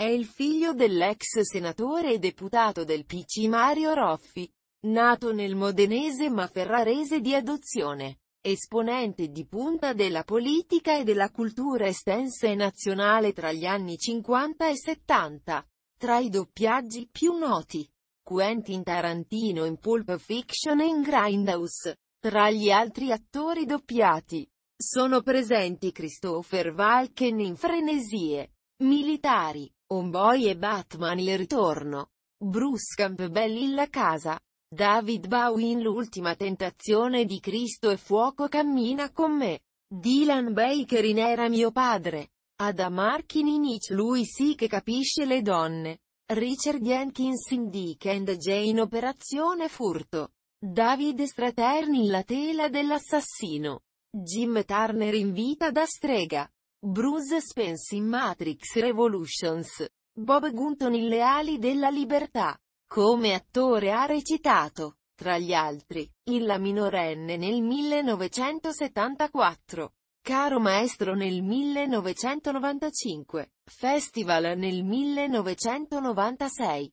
È il figlio dell'ex senatore e deputato del PC Mario Roffi, nato nel modenese ma ferrarese di adozione, esponente di punta della politica e della cultura estensa e nazionale tra gli anni 50 e 70. Tra i doppiaggi più noti, Quentin Tarantino in Pulp Fiction e in Grindhouse. Tra gli altri attori doppiati, sono presenti Christopher Walken in Frenesie, Militari, Homeboy e Batman il ritorno. Bruce Campbell in la casa. David Bowie in l'ultima tentazione di Cristo e fuoco cammina con me. Dylan Baker in era mio padre. Adam Arkin in Hitch lui sì che capisce le donne. Richard Jenkins in Dick and Jane Operazione Furto. David Straterni in La tela dell'assassino. Jim Turner in Vita da strega. Bruce Spence in Matrix Revolutions. Bob Gunton in Le ali della libertà. Come attore ha recitato, tra gli altri, il La minorenne nel 1974, Caro maestro nel 1995, Festival nel 1996,